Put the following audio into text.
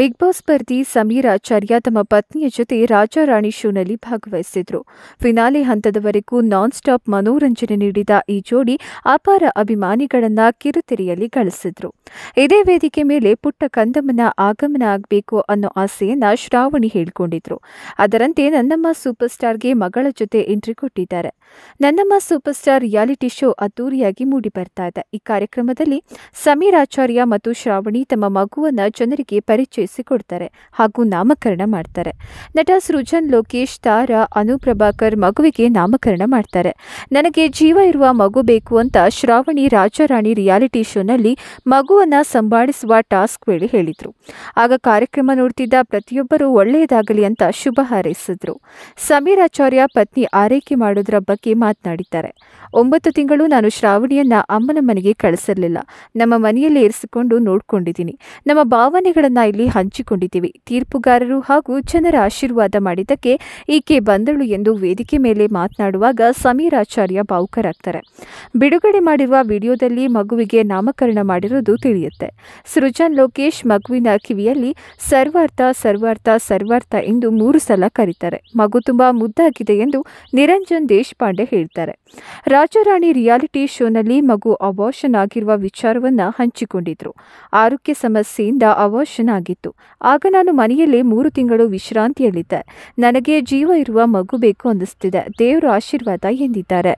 big Boss ಸ್ಪರ್ಧಿ ಸಮೀರ್ ಆಚಾರ್ಯ ತಮ್ಮ ಪತ್ನಿಯ ಜೊತೆ ರಾಜಾ ರಾಣಿ ಶೋನಲ್ಲಿ ಭಾಗವಹಿಸಿದ್ರು ಫಿನಾಲೆ ಹಂತದವರೆಗೂ ನಾನ್ ಸ್ಟಾಪ್ ಮನೋರಂಜನೆ ನೀಡಿದ ಈ ಜೋಡಿ ಅಪಾರ ಅಭಿಮಾನಿಗಳನ್ನ ಕಿರುತೆರೆಯಲ್ಲಿ ಗಳಿಸಿದ್ರು ಇದೇ ವೇದಿಕೆ ಮೇಲೆ ಪುಟ್ಟ ಕಂದಮ್ಮನ ಆಗಮನ ಆಗಬೇಕು ಅನ್ನೋ ಆಸೆಯನ್ನ ಶ್ರಾವಣಿ ಹೇಳಿಕೊಂಡಿದ್ರು ಅದರಂತೆ ನನ್ನಮ್ಮ ಸೂಪರ್ ಸ್ಟಾರ್ಗೆ ಮಗಳ ಜೊತೆ ಎಂಟ್ರಿ ಕೊಟ್ಟಿದ್ದಾರೆ ನನ್ನಮ್ಮ ಸೂಪರ್ ಸ್ಟಾರ್ ರಿಯಾಲಿಟಿ ಶೋ ಅದ್ದೂರಿಯಾಗಿ ಮೂಡಿ ಬರ್ತಾ ಇದೆ ಈ ಕಾರ್ಯಕ್ರಮದಲ್ಲಿ ಸಮೀರ್ ಆಚಾರ್ಯ ಮತ್ತು ಶ್ರಾವಣಿ ತಮ್ಮ ಮಗುವನ್ನ ಜನರಿಗೆ ಪರಿಚಯ ಪರಿಚಯಿಸಿಕೊಡ್ತಾರೆ ಹಾಗೂ ನಾಮಕರಣ ಮಾಡ್ತಾರೆ ನಟ ಸೃಜನ್ ಲೋಕೇಶ್ ತಾರಾ ಅನುಪ್ರಭಾಕರ್ ಮಗುವಿಗೆ ನಾಮಕರಣ ಮಾಡ್ತಾರೆ ನನಗೆ ಜೀವ ಇರುವ ಮಗು ಬೇಕು ಅಂತ ಶ್ರಾವಣಿ ರಾಜಾರಾಣಿ ರಿಯಾಲಿಟಿ ಶೋನಲ್ಲಿ ಮಗುವನ್ನು ಸಂಭಾಳಿಸುವ ಟಾಸ್ಕ್ ವೇಳೆ ಹೇಳಿದರು ಆಗ ಕಾರ್ಯಕ್ರಮ ನೋಡ್ತಿದ್ದ ಪ್ರತಿಯೊಬ್ಬರೂ ಒಳ್ಳೆಯದಾಗಲಿ ಅಂತ ಶುಭ ಹಾರೈಸಿದ್ರು ಸಮೀರಾಚಾರ್ಯ ಪತ್ನಿ ಆರೈಕೆ ಮಾಡೋದ್ರ ಬಗ್ಗೆ ಮಾತನಾಡಿದ್ದಾರೆ ಒಂಬತ್ತು ತಿಂಗಳು ನಾನು ಶ್ರಾವಣಿಯನ್ನ ಅಮ್ಮನ ಮನೆಗೆ ಕಳಿಸಿರಲಿಲ್ಲ ನಮ್ಮ ಮನೆಯಲ್ಲಿ ಇರಿಸಿಕೊಂಡು ನೋಡ್ಕೊಂಡಿದ್ದೀನಿ ನಮ್ಮ ಭಾವನೆಗಳನ್ನು ಇಲ್ಲಿ ಹಂಚಿಕೊಂಡಿದ್ದೀವಿ ತೀರ್ಪುಗಾರರು ಹಾಗೂ ಜನರ ಆಶೀರ್ವಾದ ಮಾಡಿದ್ದಕ್ಕೆ ಈಕೆ ಬಂದಳು ಎಂದು ವೇದಿಕೆ ಮೇಲೆ ಮಾತನಾಡುವಾಗ ಸಮೀರಾಚಾರ್ಯ ಭಾವುಕರಾಗ್ತಾರೆ ಬಿಡುಗಡೆ ಮಾಡಿರುವ ವಿಡಿಯೋದಲ್ಲಿ ಮಗುವಿಗೆ ನಾಮಕರಣ ಮಾಡಿರುವುದು ತಿಳಿಯುತ್ತೆ ಸೃಜನ್ ಲೋಕೇಶ್ ಮಗುವಿನ ಕಿವಿಯಲ್ಲಿ ಸರ್ವಾರ್ಥ ಸರ್ವಾರ್ಥ ಸರ್ವಾರ್ಥ ಎಂದು ಮೂರು ಸಲ ಕರೀತಾರೆ ಮಗು ತುಂಬಾ ಮುದ್ದಾಗಿದೆ ಎಂದು ನಿರಂಜನ್ ದೇಶಪಾಂಡೆ ಹೇಳ್ತಾರೆ ರಾಜಾರಾಣಿ ರಿಯಾಲಿಟಿ ಶೋನಲ್ಲಿ ಮಗು ಅವಾಶನ್ ಆಗಿರುವ ವಿಚಾರವನ್ನ ಹಂಚಿಕೊಂಡಿದ್ರು ಆರೋಗ್ಯ ಸಮಸ್ಯೆಯಿಂದ ಅವಾಶನ್ ಆಗಿತ್ತು ಆಗ ನಾನು ಮನೆಯಲ್ಲೇ ಮೂರು ತಿಂಗಳು ವಿಶ್ರಾಂತಿಯಲ್ಲಿದ್ದೆ ನನಗೆ ಜೀವ ಇರುವ ಮಗು ಬೇಕು ಅನ್ನಿಸ್ತಿದೆ ದೇವರ ಆಶೀರ್ವಾದ ಎಂದಿದ್ದಾರೆ